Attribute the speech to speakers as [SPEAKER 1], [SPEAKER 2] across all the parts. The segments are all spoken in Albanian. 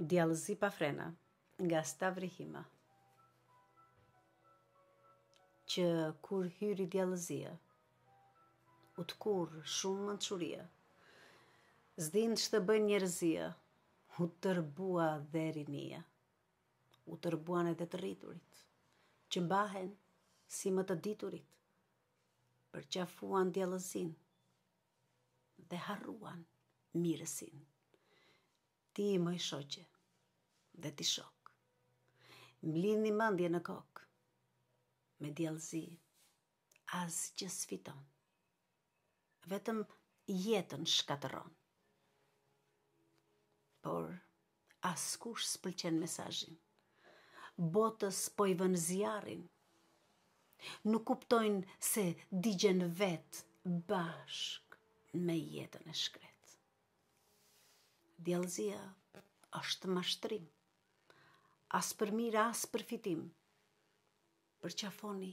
[SPEAKER 1] Djallëzi pa frena, nga Stavri Hima Që kur hyri djallëzia, u të kur shumë më të shuria Zdin që të bëjnë njerëzia, u të dhe rinia U të edhe të rriturit, që mbahen si më të diturit Për afuan djallëzin dhe harruan mirësin ti i moj shoqe dhe ti shok. Mlin një mandje në kokë, me djelëzi, as që sfiton, vetëm jetën shkateron. Por, askush kush s'pëlqen mesajin, botës po i vën zjarin, nuk kuptojnë se digjen vetë bashk me jetën e shkret djelëzia është mashtrim, as për mirë, as për fitim, për afoni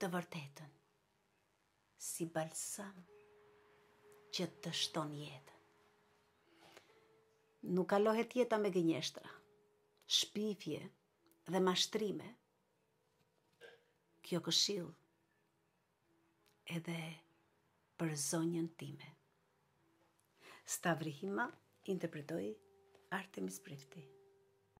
[SPEAKER 1] të vërtetën, si balsam që të shton jetë. Nuk kalohet jeta me gënjeshtra, shpifje dhe mashtrime, kjo këshil edhe për zonjën time. Stavrihima, interpretoi Artemis Prefti.